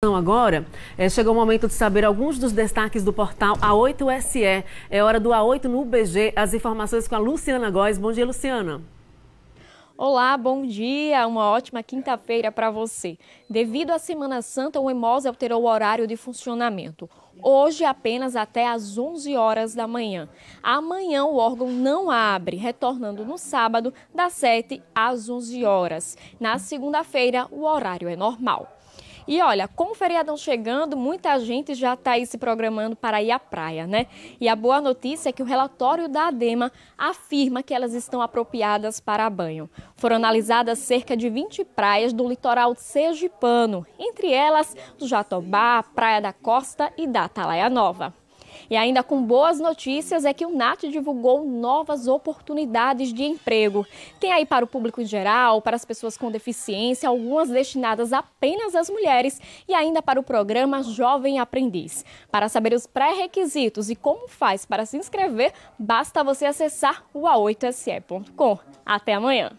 Então, agora, é, chegou o momento de saber alguns dos destaques do portal A8SE. É hora do A8 no UBG. As informações com a Luciana Góes. Bom dia, Luciana. Olá, bom dia. Uma ótima quinta-feira para você. Devido à Semana Santa, o Emose alterou o horário de funcionamento. Hoje apenas até às 11 horas da manhã. Amanhã o órgão não abre, retornando no sábado das 7 às 11 horas. Na segunda-feira, o horário é normal. E olha, com o feriadão chegando, muita gente já está aí se programando para ir à praia, né? E a boa notícia é que o relatório da ADEMA afirma que elas estão apropriadas para banho. Foram analisadas cerca de 20 praias do litoral sergipano, entre elas Jatobá, Praia da Costa e da Atalaia Nova. E ainda com boas notícias é que o NAT divulgou novas oportunidades de emprego. Tem aí para o público em geral, para as pessoas com deficiência, algumas destinadas apenas às mulheres e ainda para o programa Jovem Aprendiz. Para saber os pré-requisitos e como faz para se inscrever, basta você acessar o a8se.com. Até amanhã!